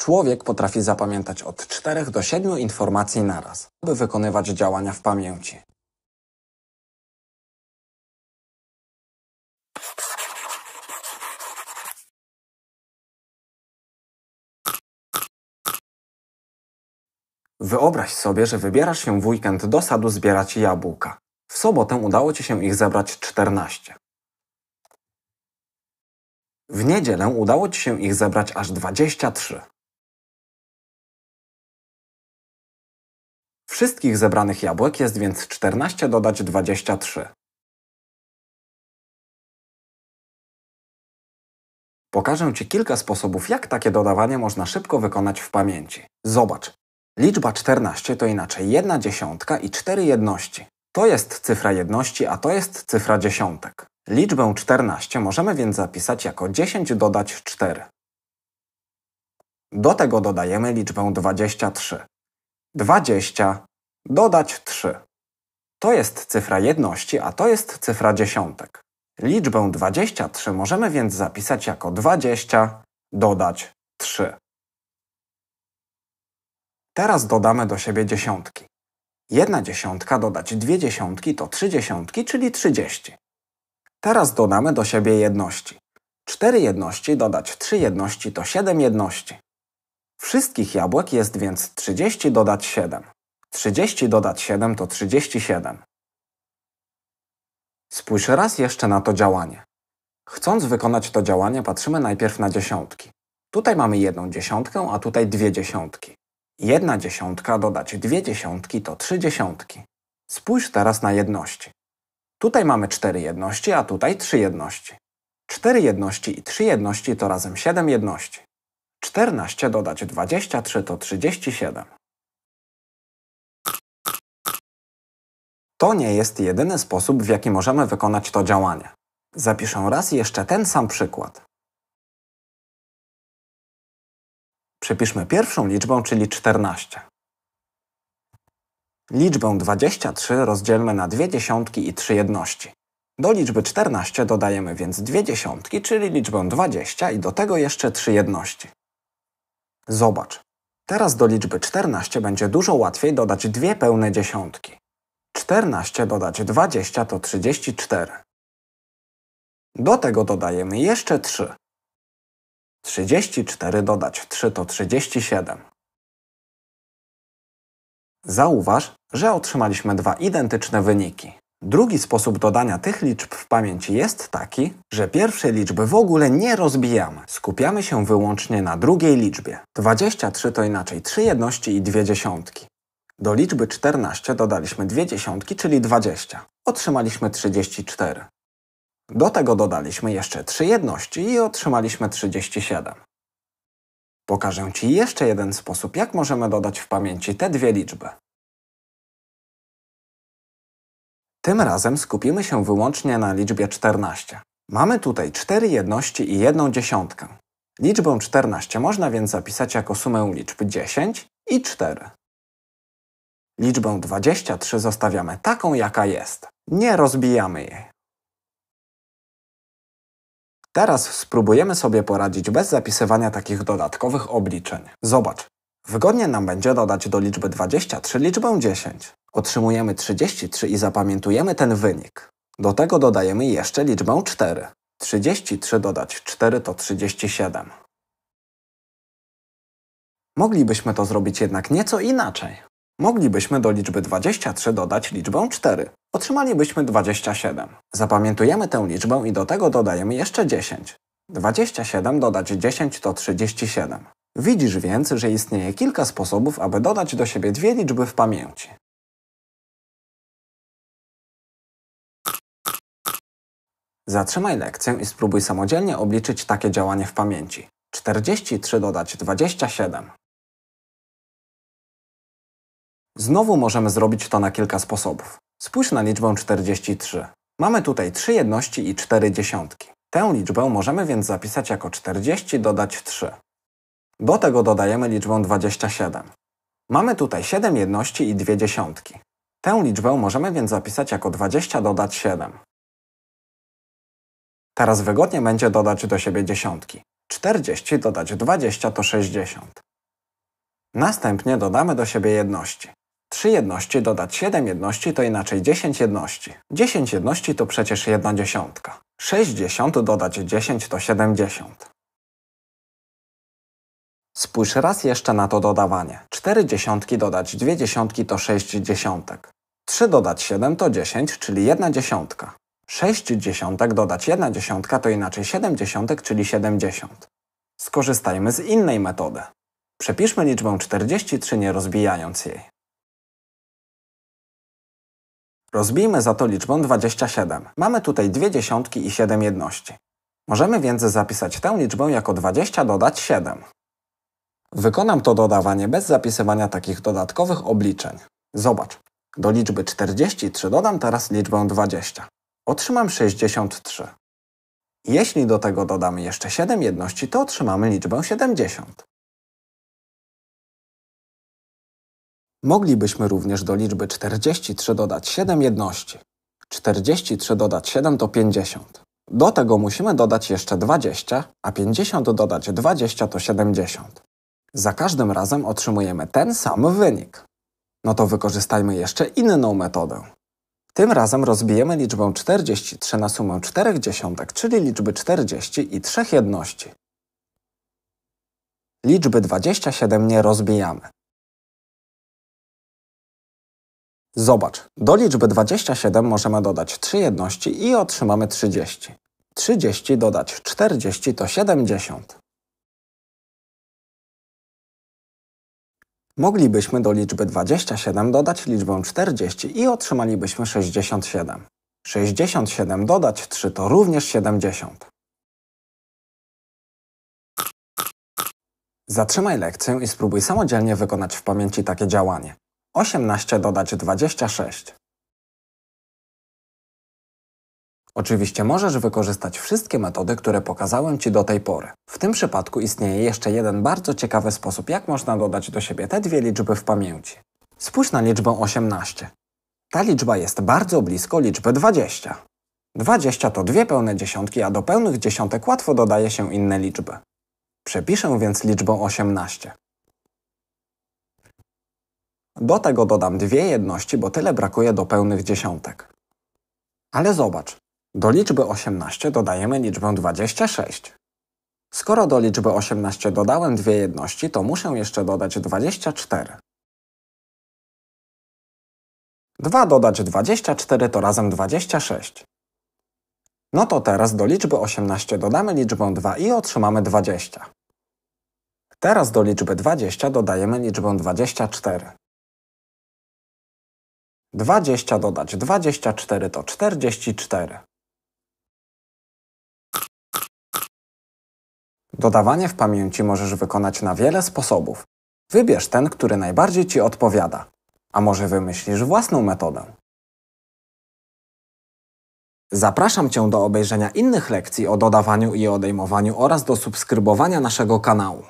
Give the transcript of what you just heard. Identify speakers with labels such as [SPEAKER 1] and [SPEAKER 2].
[SPEAKER 1] Człowiek potrafi zapamiętać od 4 do 7 informacji naraz, aby wykonywać działania w pamięci. Wyobraź sobie, że wybierasz się w weekend do sadu zbierać jabłka. W sobotę udało Ci się ich zebrać 14. W niedzielę udało Ci się ich zebrać aż 23. wszystkich zebranych jabłek jest więc 14 dodać 23. Pokażę Ci kilka sposobów, jak takie dodawanie można szybko wykonać w pamięci. Zobacz. Liczba 14 to inaczej 1 dziesiątka i 4 jedności. To jest cyfra jedności, a to jest cyfra dziesiątek. Liczbę 14 możemy więc zapisać jako 10 dodać 4. Do tego dodajemy liczbę 23. 20 dodać 3. To jest cyfra jedności, a to jest cyfra dziesiątek. Liczbę 23 możemy więc zapisać jako 20 dodać 3. Teraz dodamy do siebie dziesiątki. Jedna dziesiątka dodać dwie dziesiątki to trzy dziesiątki, czyli 30. Teraz dodamy do siebie jedności. Cztery jedności dodać trzy jedności to siedem jedności. Wszystkich jabłek jest więc 30 dodać 7. 30 dodać 7 to 37. Spójrz raz jeszcze na to działanie. Chcąc wykonać to działanie, patrzymy najpierw na dziesiątki. Tutaj mamy jedną dziesiątkę, a tutaj dwie dziesiątki. Jedna dziesiątka dodać dwie dziesiątki to trzy dziesiątki. Spójrz teraz na jedności. Tutaj mamy cztery jedności, a tutaj trzy jedności. Cztery jedności i trzy jedności to razem siedem jedności. 14 dodać 23 to 37. To nie jest jedyny sposób, w jaki możemy wykonać to działanie. Zapiszę raz jeszcze ten sam przykład. Przepiszmy pierwszą liczbą, czyli 14. Liczbę 23 rozdzielmy na dwie dziesiątki i trzy jedności. Do liczby 14 dodajemy więc dwie dziesiątki, czyli liczbę 20 i do tego jeszcze trzy jedności. Zobacz. Teraz do liczby 14 będzie dużo łatwiej dodać dwie pełne dziesiątki. 14 dodać 20 to 34. Do tego dodajemy jeszcze 3. 34 dodać 3 to 37. Zauważ, że otrzymaliśmy dwa identyczne wyniki. Drugi sposób dodania tych liczb w pamięci jest taki, że pierwszej liczby w ogóle nie rozbijamy. Skupiamy się wyłącznie na drugiej liczbie. 23 to inaczej 3 jedności i 2 dziesiątki. Do liczby 14 dodaliśmy dwie dziesiątki, czyli 20. Otrzymaliśmy 34. Do tego dodaliśmy jeszcze trzy jedności i otrzymaliśmy 37. Pokażę Ci jeszcze jeden sposób, jak możemy dodać w pamięci te dwie liczby. Tym razem skupimy się wyłącznie na liczbie 14. Mamy tutaj 4 jedności i 1 dziesiątkę. Liczbę 14 można więc zapisać jako sumę liczb 10 i 4. Liczbę 23 zostawiamy taką, jaka jest. Nie rozbijamy jej. Teraz spróbujemy sobie poradzić bez zapisywania takich dodatkowych obliczeń. Zobacz. Wygodnie nam będzie dodać do liczby 23 liczbę 10. Otrzymujemy 33 i zapamiętujemy ten wynik. Do tego dodajemy jeszcze liczbę 4. 33 dodać 4 to 37. Moglibyśmy to zrobić jednak nieco inaczej moglibyśmy do liczby 23 dodać liczbę 4. Otrzymalibyśmy 27. Zapamiętujemy tę liczbę i do tego dodajemy jeszcze 10. 27 dodać 10 to 37. Widzisz więc, że istnieje kilka sposobów, aby dodać do siebie dwie liczby w pamięci. Zatrzymaj lekcję i spróbuj samodzielnie obliczyć takie działanie w pamięci. 43 dodać 27. Znowu możemy zrobić to na kilka sposobów. Spójrz na liczbę 43. Mamy tutaj 3 jedności i 4 dziesiątki. Tę liczbę możemy więc zapisać jako 40 dodać 3. Do tego dodajemy liczbę 27. Mamy tutaj 7 jedności i 2 dziesiątki. Tę liczbę możemy więc zapisać jako 20 dodać 7. Teraz wygodnie będzie dodać do siebie dziesiątki. 40 dodać 20 to 60. Następnie dodamy do siebie jedności. 3 jedności dodać 7 jedności to inaczej 10 jedności. 10 jedności to przecież 1 dziesiątka. 60 dodać 10 to 70. Spójrz raz jeszcze na to dodawanie. 4 dziesiątki dodać 2 dziesiątki to 6 dziesiątek. 3 dodać 7 to 10, czyli 1 dziesiątka. 6 dziesiątek dodać 1 dziesiątka to inaczej 7 dziesiątek, czyli 70. Skorzystajmy z innej metody. Przepiszmy liczbę 43 nie rozbijając jej. Rozbijmy za to liczbą 27. Mamy tutaj dwie dziesiątki i 7 jedności. Możemy więc zapisać tę liczbę jako 20 dodać 7. Wykonam to dodawanie bez zapisywania takich dodatkowych obliczeń. Zobacz, do liczby 43 dodam teraz liczbę 20. Otrzymam 63. Jeśli do tego dodamy jeszcze 7 jedności, to otrzymamy liczbę 70. Moglibyśmy również do liczby 43 dodać 7 jedności. 43 dodać 7 to 50. Do tego musimy dodać jeszcze 20, a 50 dodać 20 to 70. Za każdym razem otrzymujemy ten sam wynik. No to wykorzystajmy jeszcze inną metodę. Tym razem rozbijemy liczbę 43 na sumę 4 dziesiątek, czyli liczby 40 i 3 jedności. Liczby 27 nie rozbijamy. Zobacz, do liczby 27 możemy dodać 3 jedności i otrzymamy 30. 30 dodać 40 to 70. Moglibyśmy do liczby 27 dodać liczbę 40 i otrzymalibyśmy 67. 67 dodać 3 to również 70. Zatrzymaj lekcję i spróbuj samodzielnie wykonać w pamięci takie działanie. 18 dodać 26. Oczywiście możesz wykorzystać wszystkie metody, które pokazałem Ci do tej pory. W tym przypadku istnieje jeszcze jeden bardzo ciekawy sposób, jak można dodać do siebie te dwie liczby w pamięci. Spójrz na liczbę 18. Ta liczba jest bardzo blisko liczby 20. 20 to dwie pełne dziesiątki, a do pełnych dziesiątek łatwo dodaje się inne liczby. Przepiszę więc liczbę 18. Do tego dodam dwie jedności, bo tyle brakuje do pełnych dziesiątek. Ale zobacz, do liczby 18 dodajemy liczbę 26. Skoro do liczby 18 dodałem dwie jedności, to muszę jeszcze dodać 24. 2 dodać 24 to razem 26. No to teraz do liczby 18 dodamy liczbę 2 i otrzymamy 20. Teraz do liczby 20 dodajemy liczbę 24. Dwadzieścia dodać dwadzieścia cztery to czterdzieści cztery. Dodawanie w pamięci możesz wykonać na wiele sposobów. Wybierz ten, który najbardziej Ci odpowiada. A może wymyślisz własną metodę? Zapraszam Cię do obejrzenia innych lekcji o dodawaniu i odejmowaniu oraz do subskrybowania naszego kanału.